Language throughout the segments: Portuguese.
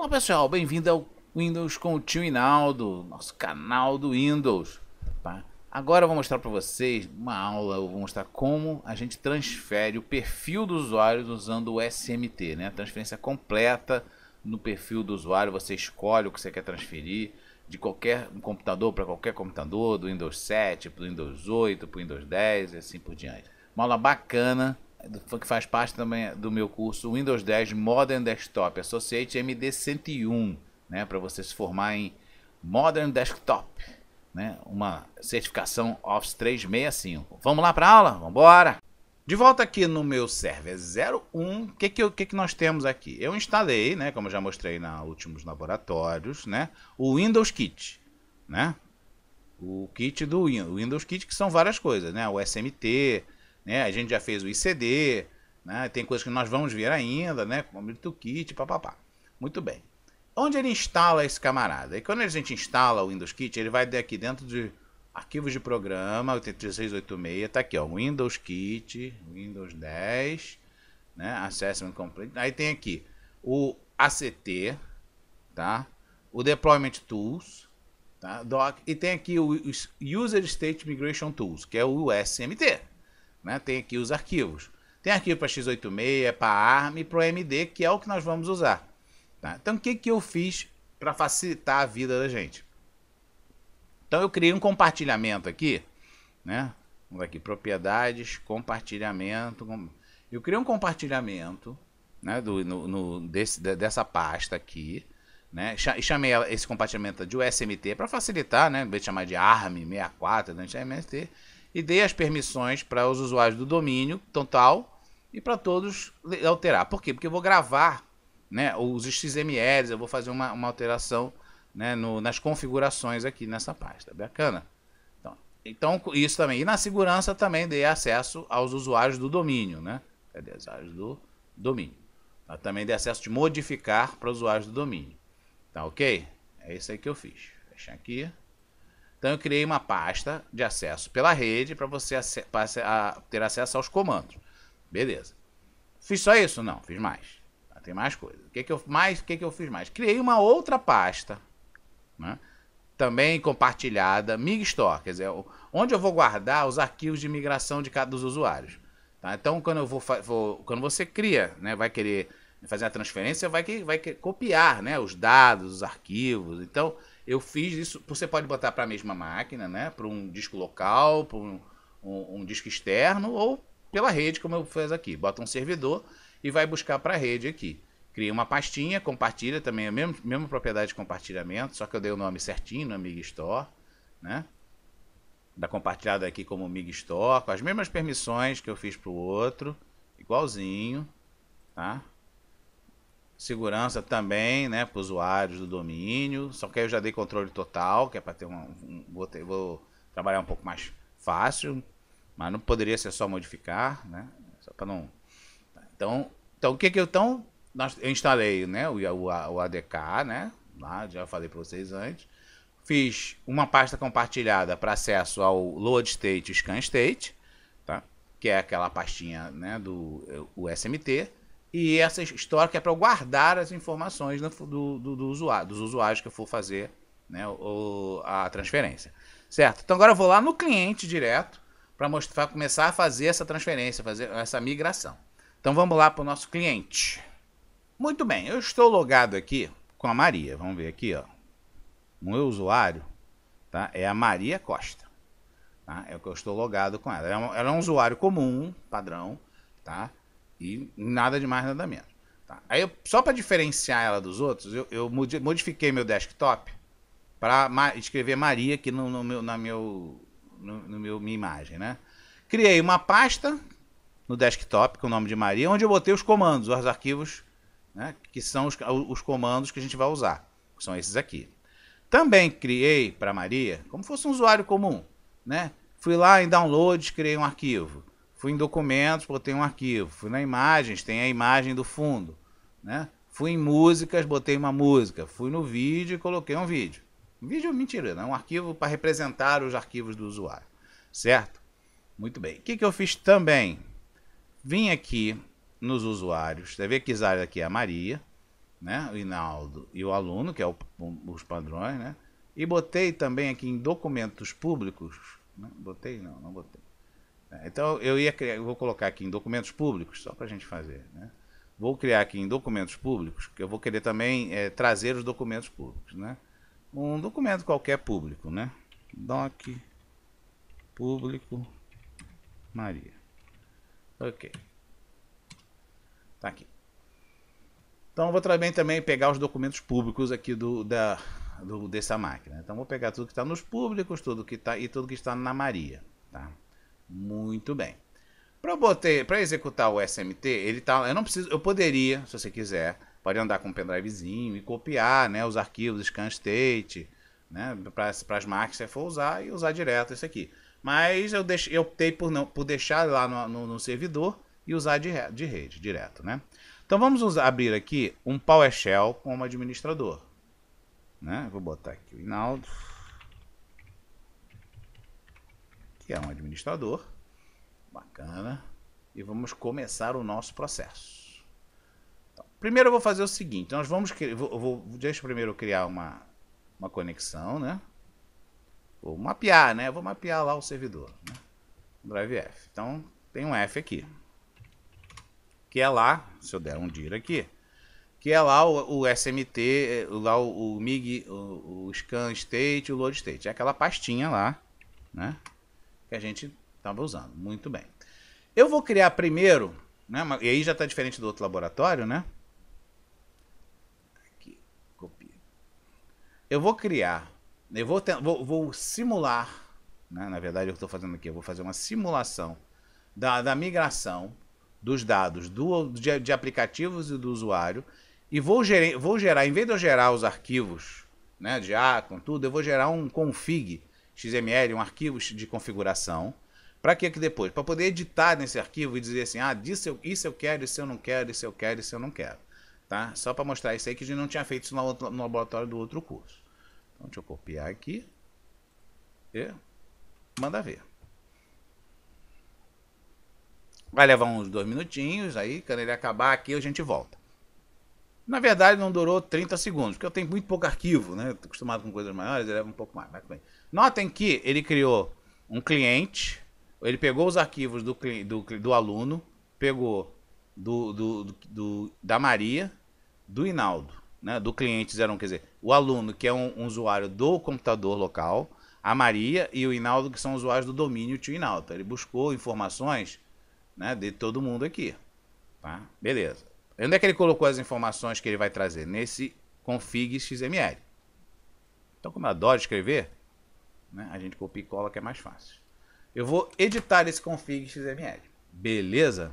Olá pessoal, bem-vindo ao Windows com o tio Inaldo, nosso canal do Windows. Tá? Agora eu vou mostrar para vocês uma aula, eu vou mostrar como a gente transfere o perfil do usuário usando o SMT, né? A transferência completa no perfil do usuário, você escolhe o que você quer transferir de qualquer computador para qualquer computador, do Windows 7 para o Windows 8, para o Windows 10 e assim por diante. Uma aula bacana que faz parte também do meu curso Windows 10 Modern Desktop Associate MD101, né, para você se formar em Modern Desktop, né, uma certificação Office 365. Vamos lá para a aula? Vamos embora! De volta aqui no meu server 01, o que que, que que nós temos aqui? Eu instalei, né, como já mostrei na últimos laboratórios, né, o Windows Kit, né? O kit do Windows, Windows Kit que são várias coisas, né? O SMT, né? A gente já fez o ICD, né? tem coisas que nós vamos ver ainda, né? como o Kit, papapá. Muito bem. Onde ele instala esse camarada? E quando a gente instala o Windows Kit, ele vai aqui dentro de arquivos de programa, 8686, tá aqui, ó, Windows Kit, Windows 10, né, Assessment Complete. Aí tem aqui o ACT, tá? O Deployment Tools, tá? Doc, e tem aqui o User State Migration Tools, que é o SMT. Né? Tem aqui os arquivos. Tem arquivo para x86, para ARM e para o AMD, que é o que nós vamos usar. Tá? Então, o que, que eu fiz para facilitar a vida da gente? Então, eu criei um compartilhamento aqui. Né? Vamos aqui, propriedades, compartilhamento. Eu criei um compartilhamento né, do, no, no, desse, dessa pasta aqui. Né? E chamei esse compartilhamento de USMT para facilitar, né? Em vez de chamar de ARM64, né? A gente e dei as permissões para os usuários do domínio, então tal, e para todos alterar. Por quê? Porque eu vou gravar né, os XMLs, eu vou fazer uma, uma alteração né, no, nas configurações aqui nessa pasta. Bacana? Então, então, isso também. E na segurança também dei acesso aos usuários do domínio, né? Cadê os usuários do domínio? Eu tá? também dei acesso de modificar para usuários do domínio. Tá ok? É isso aí que eu fiz. Fechar aqui. Então eu criei uma pasta de acesso pela rede para você ac a ter acesso aos comandos. Beleza. Fiz só isso? Não, fiz mais. Ah, tem mais coisas. O que, que eu mais? O que, que eu fiz mais? Criei uma outra pasta, né? também compartilhada, Migstore, quer dizer, onde eu vou guardar os arquivos de migração de cada dos usuários. Tá? Então, quando eu vou, vou, quando você cria, né, vai querer fazer a transferência, vai vai copiar, né, os dados, os arquivos. Então, eu fiz isso. Você pode botar para a mesma máquina, né? Para um disco local, para um, um, um, disco externo ou pela rede, como eu fiz aqui. Bota um servidor e vai buscar para a rede aqui. Cria uma pastinha, compartilha também a mesma, mesma propriedade de compartilhamento, só que eu dei o nome certinho no Amig Store, né? Da compartilhada aqui como Mig Store, com as mesmas permissões que eu fiz para o outro, igualzinho, tá? Segurança também, né, para usuários do domínio. Só que aí eu já dei controle total, que é para ter um, um vou, ter, vou, trabalhar um pouco mais fácil, mas não poderia ser só modificar, né? Só para não. Tá. Então, então o que que eu então nós, eu instalei, né, o, o, o ADK, né? Lá já falei para vocês antes. Fiz uma pasta compartilhada para acesso ao load state e scan state, tá? Que é aquela pastinha, né, do eh, o SMT e essa história que é para guardar as informações do, do, do, usuário, dos usuários que eu for fazer né, o, a transferência. Certo? Então agora eu vou lá no cliente direto para mostrar começar a fazer essa transferência, fazer essa migração. Então vamos lá para o nosso cliente. Muito bem, eu estou logado aqui com a Maria. Vamos ver aqui, ó. O meu usuário tá? é a Maria Costa. Tá? É o que eu estou logado com ela. Ela é um, ela é um usuário comum, padrão. Tá? E nada de mais, nada menos. Tá? Aí, eu, só para diferenciar ela dos outros, eu, eu modifiquei meu desktop para ma escrever Maria aqui no, no, meu, na meu, no, no, meu, minha imagem, né? Criei uma pasta no desktop com o nome de Maria, onde eu botei os comandos, os arquivos, né? que são os, os comandos que a gente vai usar, que são esses aqui. Também criei para Maria, como fosse um usuário comum, né? Fui lá em downloads, criei um arquivo. Fui em documentos, botei um arquivo. Fui na imagens, tem a imagem do fundo, né? Fui em músicas, botei uma música. Fui no vídeo e coloquei um vídeo. Um vídeo, é mentira, né? Um arquivo para representar os arquivos do usuário, certo? Muito bem. O que, que eu fiz também? Vim aqui nos usuários. Você vê que essa aqui é a Maria, né? O Inaldo e o aluno, que é o, os padrões, né? E botei também aqui em documentos públicos. Né? Botei? Não, não botei. É, então eu ia criar, eu vou colocar aqui em documentos públicos, só para a gente fazer. Né? Vou criar aqui em documentos públicos, que eu vou querer também é, trazer os documentos públicos. Né? Um documento qualquer público, né? Doc público Maria. Ok. Tá aqui. Então vou também, também pegar os documentos públicos aqui do, da, do, dessa máquina. Então vou pegar tudo que está nos públicos, tudo que está e tudo que está na Maria. Tá? Muito bem. Para executar o SMT, ele tá, eu não preciso, eu poderia, se você quiser, pode andar com um pendrivezinho e copiar, né, os arquivos scan state, né, para as máquinas que você for usar e usar direto isso aqui. Mas eu, deixei, eu optei por não por deixar lá no, no, no servidor e usar de, de rede direto, né? Então vamos usar, abrir aqui um PowerShell como administrador, né? Vou botar aqui o Inaldo. que é um administrador. Bacana. E vamos começar o nosso processo. Então, primeiro eu vou fazer o seguinte, nós vamos vou, vou, deixa eu primeiro criar uma uma conexão, né? Vou mapear, né? vou mapear lá o servidor, né? Drive F. Então, tem um F aqui. Que é lá, se eu der um dir aqui, que é lá o, o SMT, eh, lá o, o MIG, o, o scan state, o load state. É aquela pastinha lá, né? que a gente estava usando. Muito bem. Eu vou criar primeiro, né? E aí já está diferente do outro laboratório, né? Aqui, copia. Eu vou criar, eu vou, vou, vou simular, né? na verdade eu estou fazendo aqui, eu vou fazer uma simulação da, da migração dos dados do, de, de aplicativos e do usuário e vou, gerir, vou gerar, em vez de eu gerar os arquivos né, de A com tudo, eu vou gerar um config XML, um arquivo de configuração. Para que depois? Para poder editar nesse arquivo e dizer assim, ah, disso eu, isso eu quero, isso eu não quero, isso eu quero, isso eu não quero. Tá? Só para mostrar isso aí que a gente não tinha feito isso no, no laboratório do outro curso. Então deixa eu copiar aqui e manda ver. Vai levar uns dois minutinhos aí, quando ele acabar aqui a gente volta. Na verdade, não durou 30 segundos, porque eu tenho muito pouco arquivo, né? Tô acostumado com coisas maiores, ele leva um pouco mais. Mas bem. Notem que ele criou um cliente, ele pegou os arquivos do, do, do aluno, pegou do, do, do, da Maria, do Inaldo, né? Do cliente 01, quer dizer, o aluno que é um, um usuário do computador local, a Maria e o Inaldo, que são usuários do domínio tio Inaldo. Então, ele buscou informações né, de todo mundo aqui. Tá? Beleza. Onde é que ele colocou as informações que ele vai trazer? Nesse config XML. Então, como eu adoro escrever, né, a gente copia e cola que é mais fácil. Eu vou editar esse config XML. Beleza?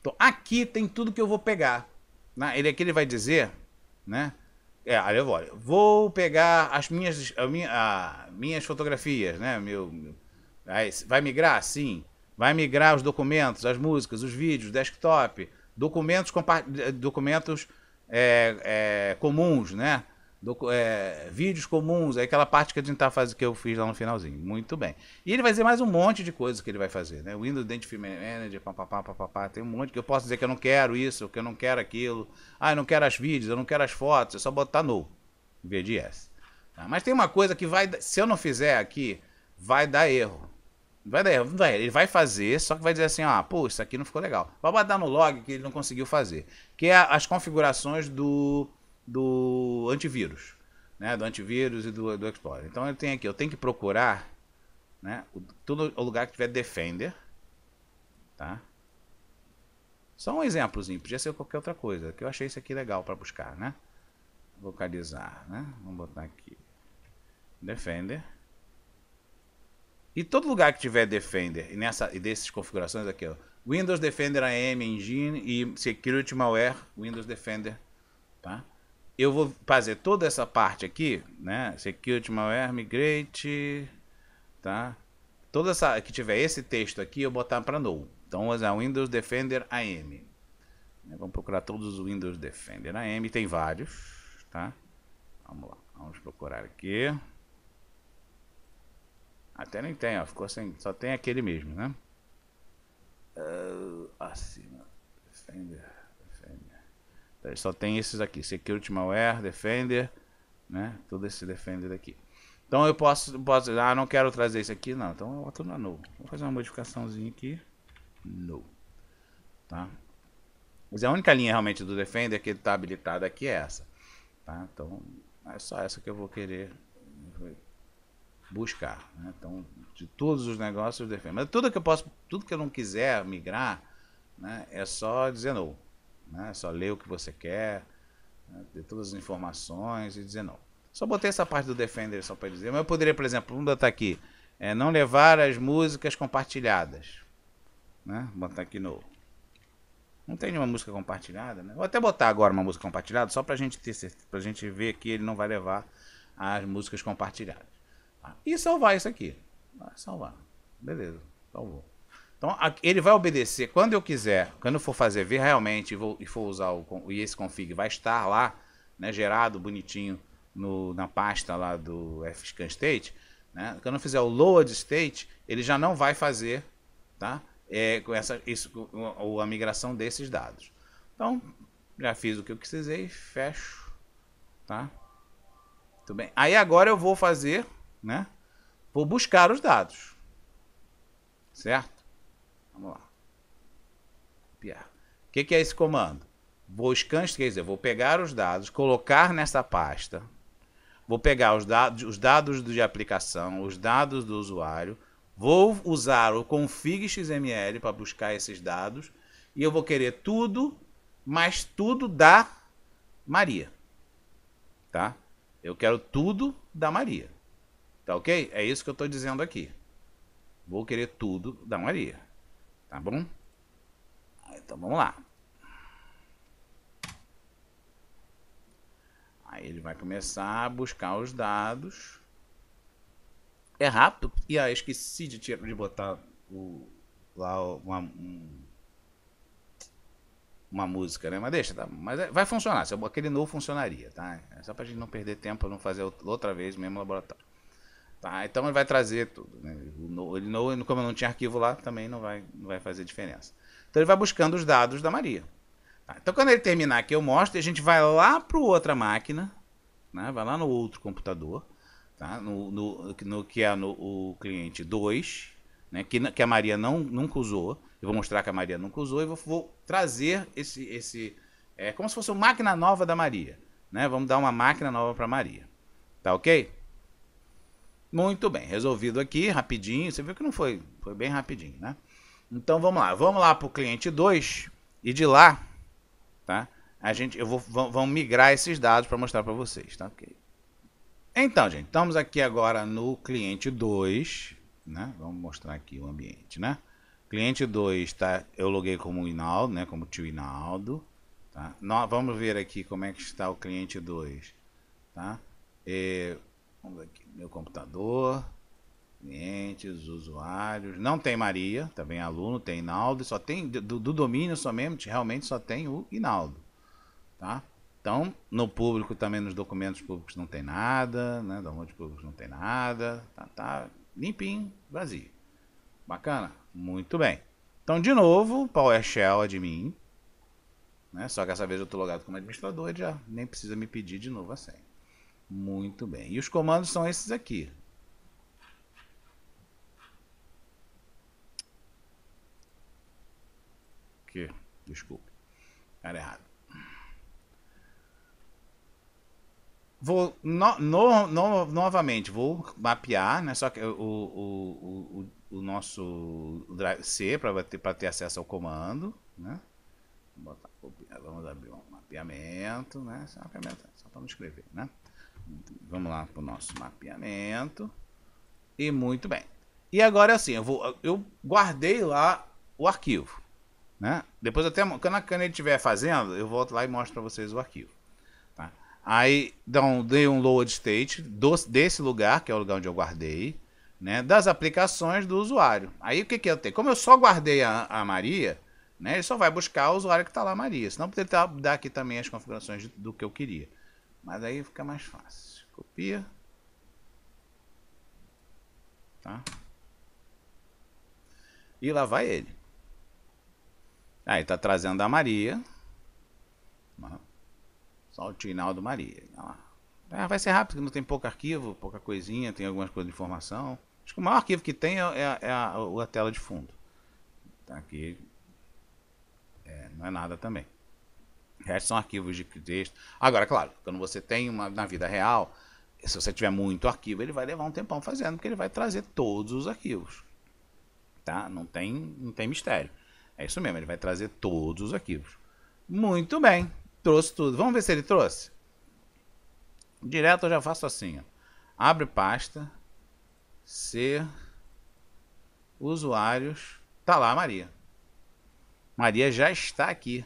Então, aqui tem tudo que eu vou pegar. Né? Ele aqui ele vai dizer, né? É, ali eu vou, olha, vou pegar as minhas, a minha, a, minhas fotografias, né? Meu, meu, vai migrar? Sim. Vai migrar os documentos, as músicas, os vídeos, desktop, documentos, eh, documentos é, é, comuns, né? é, vídeos comuns, é aquela parte que a gente tá fazendo, que eu fiz lá no finalzinho. Muito bem. E ele vai fazer mais um monte de coisas que ele vai fazer, né? Windows Identity Manager, papapá, papapá, tem um monte que eu posso dizer que eu não quero isso, que eu não quero aquilo. Ah, eu não quero as vídeos, eu não quero as fotos, é só botar no VDS. Tá? Mas tem uma coisa que vai, se eu não fizer aqui, vai dar erro. Vai, vai, ele vai fazer, só que vai dizer assim, ah, pô, isso aqui não ficou legal. Vai botar no log que ele não conseguiu fazer. Que é as configurações do, do antivírus, né? Do antivírus e do, do Explorer. Então ele tem aqui, eu tenho que procurar, né? O, tudo, o lugar que tiver Defender, tá? Só um exemplozinho, podia ser qualquer outra coisa, que eu achei isso aqui legal para buscar, né? Localizar, né? Vamos botar aqui. Defender. E todo lugar que tiver Defender, e, nessa, e dessas configurações aqui, ó, Windows Defender AM Engine e Security Malware, Windows Defender, tá? Eu vou fazer toda essa parte aqui, né? Security Malware, Migrate, tá? Toda essa que tiver esse texto aqui, eu botar para null Então, vou usar Windows Defender AM. Né? Vamos procurar todos os Windows Defender AM, tem vários, tá? Vamos lá, vamos procurar aqui. Até nem tem, ó. Ficou sem. Só tem aquele mesmo, né? Uh, é, ah, acima. Defender. Defender. só tem esses aqui. Security Malware, Defender. Né? todo esse Defender aqui. Então eu posso, posso. Ah, não quero trazer isso aqui, não. Então eu boto na é no. Vou fazer uma modificaçãozinha aqui. No. Tá? Mas a única linha realmente do Defender que ele está habilitado aqui é essa. Tá? Então é só essa que eu vou querer buscar. Né? Então, de todos os negócios eu defendo. Mas tudo que eu posso, tudo que eu não quiser migrar, né, é só dizer não. Né? É só ler o que você quer, né? ter todas as informações e dizer não. Só botei essa parte do Defender só para dizer. Mas eu poderia, por exemplo, um botar aqui, é, não levar as músicas compartilhadas. Né? Vou botar aqui no... Não tem nenhuma música compartilhada, né? Vou até botar agora uma música compartilhada, só pra gente ter pra gente ver que ele não vai levar as músicas compartilhadas e salvar isso aqui. salvar. Beleza, salvou. Então, ele vai obedecer quando eu quiser, quando eu for fazer ver realmente e, vou, e for usar o e esse config, vai estar lá, né, gerado bonitinho no, na pasta lá do fscan state. Né? Quando eu fizer o load state, ele já não vai fazer tá? é, com essa, isso, com a migração desses dados. Então, já fiz o que eu precisei, fecho. Tá? Muito bem. Aí agora eu vou fazer né? Vou buscar os dados. Certo? Vamos lá. Copiar. O que, que é esse comando? Vou quer dizer, vou pegar os dados, colocar nessa pasta. Vou pegar os dados, os dados de aplicação, os dados do usuário. Vou usar o config XML para buscar esses dados. E eu vou querer tudo, mas tudo da Maria. Tá? Eu quero tudo da Maria. Tá ok? É isso que eu estou dizendo aqui. Vou querer tudo da Maria. Tá bom? Então vamos lá. Aí ele vai começar a buscar os dados. É rápido. E ah, esqueci de, tirar, de botar o, lá uma, um, uma música, né? Mas deixa, tá? Mas é, vai funcionar. Se eu, aquele novo funcionaria, tá? É só pra gente não perder tempo, não fazer outra vez mesmo laboratório. Tá, então ele vai trazer tudo. Né? Ele, não, como não tinha arquivo lá, também não vai, não vai fazer diferença. Então ele vai buscando os dados da Maria. Tá, então quando ele terminar aqui, eu mostro, a gente vai lá para outra máquina, né? vai lá no outro computador, tá? no, no, no que é no, o cliente 2, né? que, que a Maria não, nunca usou. Eu vou mostrar que a Maria nunca usou e vou, vou trazer esse, esse. É como se fosse uma máquina nova da Maria. Né? Vamos dar uma máquina nova para Maria. Tá ok? Muito bem, resolvido aqui, rapidinho. Você viu que não foi, foi bem rapidinho, né? Então vamos lá, vamos lá para o cliente 2 e de lá, tá? A gente, eu vou, vão migrar esses dados para mostrar para vocês, tá? Okay. Então, gente, estamos aqui agora no cliente 2, né? Vamos mostrar aqui o ambiente, né? Cliente 2, tá? Eu loguei como Inaldo, né? Como tio Inaldo, tá? Nós, vamos ver aqui como é que está o cliente 2, tá? E, é, Vamos aqui, meu computador, clientes, usuários. Não tem Maria, também aluno, tem Inaldo. Só tem, do, do domínio somente, realmente só tem o Inaldo, tá? Então, no público também, nos documentos públicos não tem nada, né? Download públicos não tem nada, tá, tá limpinho, vazio. Bacana? Muito bem. Então, de novo, PowerShell admin, né? Só que essa vez eu estou logado como administrador e já nem precisa me pedir de novo a senha. Muito bem. E os comandos são esses aqui. Que, desculpe. Era errado. Vou no, no, no, novamente, vou mapear, né? Só que o, o, o, o nosso C para ter, ter acesso ao comando, né? Botar, vamos abrir um mapeamento, né? só para não escrever, né? Vamos lá para o nosso mapeamento. E muito bem. E agora assim, eu, vou, eu guardei lá o arquivo. Né? Depois até quando a Kanye estiver fazendo, eu volto lá e mostro para vocês o arquivo. Tá? Aí então, dei um load state do, desse lugar, que é o lugar onde eu guardei, né? das aplicações do usuário. Aí o que, que eu tenho? Como eu só guardei a, a Maria, né? ele só vai buscar o usuário que está lá Maria. Senão poderia tá, dar aqui também as configurações do que eu queria. Mas aí fica mais fácil. Copia. Tá? E lá vai ele. Aí tá trazendo a Maria. Só o do Maria. Ah, vai ser rápido, não tem pouco arquivo, pouca coisinha, tem algumas coisas de informação. Acho que o maior arquivo que tem é, é, é a, a, tela de fundo. Tá aqui. É, não é nada também. O é, resto são arquivos de texto. Agora, claro, quando você tem uma na vida real, se você tiver muito arquivo, ele vai levar um tempão fazendo, porque ele vai trazer todos os arquivos. Tá? Não tem, não tem mistério. É isso mesmo, ele vai trazer todos os arquivos. Muito bem, trouxe tudo. Vamos ver se ele trouxe? Direto eu já faço assim, ó. Abre pasta, C, usuários, tá lá a Maria. Maria já está aqui.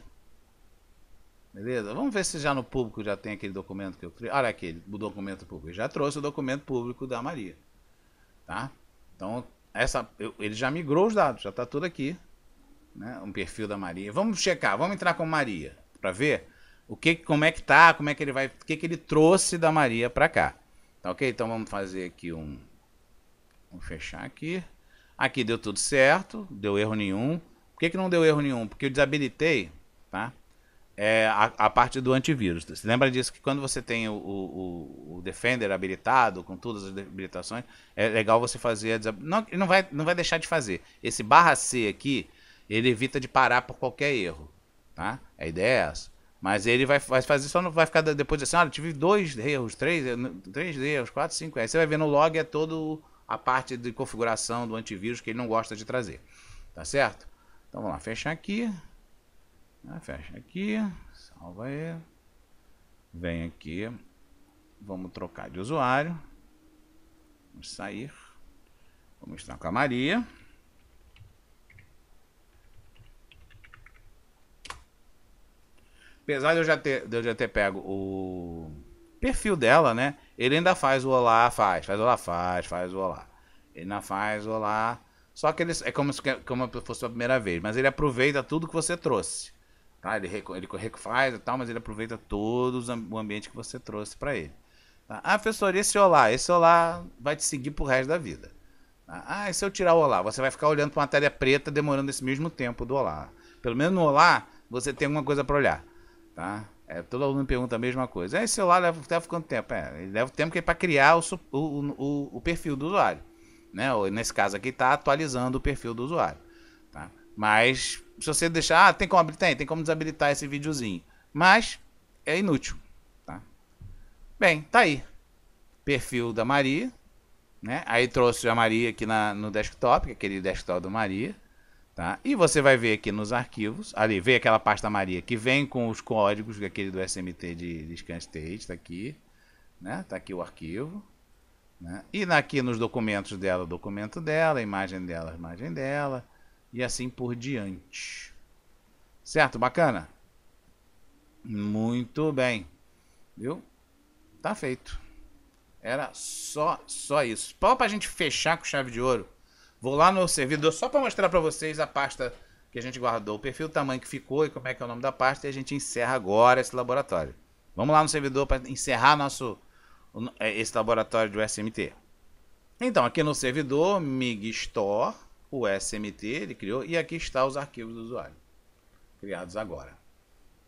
Beleza? Vamos ver se já no público já tem aquele documento que eu criei. Olha aqui, o documento público. Eu já trouxe o documento público da Maria. Tá? Então, essa, eu, ele já migrou os dados, já está tudo aqui. Né? Um perfil da Maria. Vamos checar, vamos entrar com Maria para ver o que, como é que tá, como é que ele vai, o que, que ele trouxe da Maria para cá. Tá ok? Então vamos fazer aqui um. Vamos fechar aqui. Aqui deu tudo certo, deu erro nenhum. Por que, que não deu erro nenhum? Porque eu desabilitei, tá? é a, a, parte do antivírus. Você lembra disso que quando você tem o, o, o Defender habilitado, com todas as habilitações, é legal você fazer a desab... não, não vai Não vai deixar de fazer. Esse barra C aqui, ele evita de parar por qualquer erro. Tá? A ideia é essa. Mas ele vai, vai fazer, só não vai ficar depois assim, olha, tive dois erros, três, eh, três erros, quatro, cinco. Aí você vai ver no log é todo a parte de configuração do antivírus que ele não gosta de trazer. Tá certo? Então vamos lá, fechar aqui. Fecha aqui, salva aí. Vem aqui, vamos trocar de usuário. Vamos sair. Vamos estar com a Maria. Apesar de eu já ter, eu já ter pego o perfil dela, né? Ele ainda faz o olá, faz, faz o olá, faz, faz o olá. Ele ainda faz o olá. Só que ele, é como se, como se fosse a primeira vez, mas ele aproveita tudo que você trouxe. Tá? Ele, ele faz e tal, mas ele aproveita todo o ambiente que você trouxe para ele. Tá? Ah, professor, esse olá? Esse olá vai te seguir pro resto da vida. Tá? Ah, e se eu tirar o olá? Você vai ficar olhando para matéria preta demorando esse mesmo tempo do olá. Pelo menos no olá, você tem alguma coisa para olhar. Tá? É, todo aluno pergunta a mesma coisa. Ah, esse olá leva, leva quanto tempo? É, ele leva tempo que é para criar o, o, o, o, perfil do usuário. Né? Ou, nesse caso aqui, está atualizando o perfil do usuário. Mas se você deixar, ah, tem como tem, tem como desabilitar esse videozinho. Mas é inútil, tá? Bem, tá aí. Perfil da Maria, né? Aí trouxe a Maria aqui na, no desktop, é aquele desktop do Maria, tá? E você vai ver aqui nos arquivos, ali, veio aquela pasta Maria que vem com os códigos é aquele do SMT de, de scan state, tá aqui, né? Tá aqui o arquivo. Né? E aqui nos documentos dela, documento dela, imagem dela, imagem dela, e assim por diante. Certo? Bacana? Muito bem. Viu? Tá feito. Era só só isso. Só pra gente fechar com chave de ouro. Vou lá no servidor só para mostrar para vocês a pasta que a gente guardou, o perfil, o tamanho que ficou e como é que é o nome da pasta e a gente encerra agora esse laboratório. Vamos lá no servidor para encerrar nosso é, esse laboratório do SMT. Então, aqui no servidor, MIG Store, o SMT ele criou e aqui está os arquivos do usuário criados agora.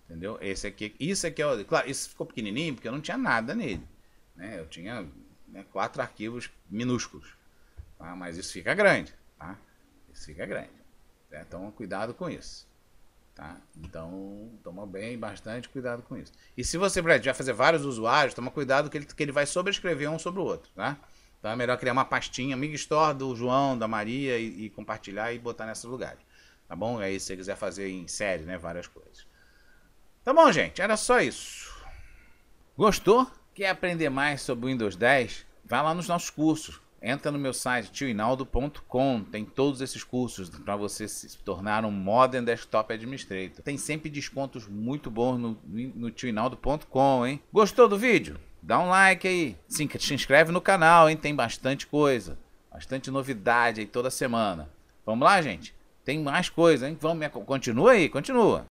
Entendeu? Esse aqui, isso aqui é, claro, isso ficou pequenininho porque eu não tinha nada nele, né? Eu tinha né, quatro arquivos minúsculos, tá? Mas isso fica grande, tá? Isso fica grande. Né? Então cuidado com isso, tá? Então toma bem, bastante cuidado com isso. E se você já fazer vários usuários, toma cuidado que ele, que ele vai sobrescrever um sobre o outro, tá? Então é melhor criar uma pastinha, Mig Store do João, da Maria e, e compartilhar e botar nesses lugares. Tá bom? Aí se você quiser fazer em série, né? Várias coisas. Tá bom, gente? Era só isso. Gostou? Quer aprender mais sobre o Windows 10? Vá lá nos nossos cursos. Entra no meu site tioinaldo.com. Tem todos esses cursos para você se tornar um Modern Desktop Administrator. Tem sempre descontos muito bons no, no tioinaldo.com, hein? Gostou do vídeo? Dá um like aí. Sim, se inscreve no canal, hein? Tem bastante coisa. Bastante novidade aí toda semana. Vamos lá, gente? Tem mais coisa, hein? Vamos, continua aí, continua.